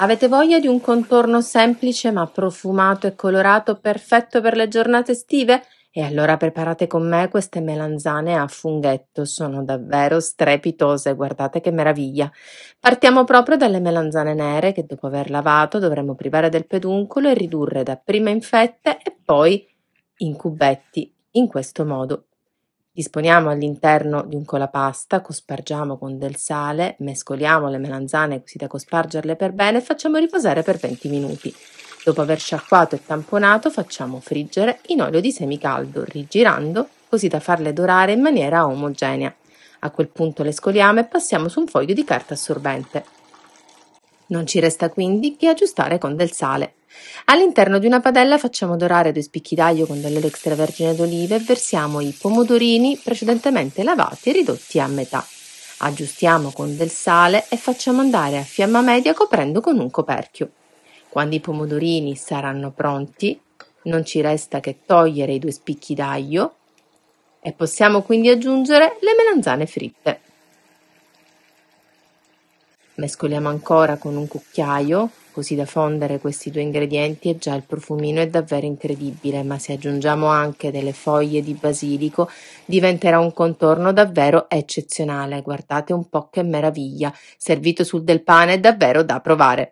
Avete voglia di un contorno semplice ma profumato e colorato perfetto per le giornate estive? E allora preparate con me queste melanzane a funghetto, sono davvero strepitose, guardate che meraviglia. Partiamo proprio dalle melanzane nere che dopo aver lavato dovremo privare del peduncolo e ridurre dapprima in fette e poi in cubetti, in questo modo Disponiamo all'interno di un colapasta, cospargiamo con del sale, mescoliamo le melanzane così da cospargerle per bene e facciamo riposare per 20 minuti. Dopo aver sciacquato e tamponato facciamo friggere in olio di semi caldo, rigirando così da farle dorare in maniera omogenea. A quel punto le scoliamo e passiamo su un foglio di carta assorbente. Non ci resta quindi che aggiustare con del sale. All'interno di una padella facciamo dorare due spicchi d'aglio con dell'olio extravergine d'oliva e versiamo i pomodorini precedentemente lavati e ridotti a metà. Aggiustiamo con del sale e facciamo andare a fiamma media coprendo con un coperchio. Quando i pomodorini saranno pronti, non ci resta che togliere i due spicchi d'aglio e possiamo quindi aggiungere le melanzane fritte. Mescoliamo ancora con un cucchiaio, così da fondere questi due ingredienti e già il profumino è davvero incredibile, ma se aggiungiamo anche delle foglie di basilico diventerà un contorno davvero eccezionale. Guardate un po' che meraviglia, servito sul del pane è davvero da provare.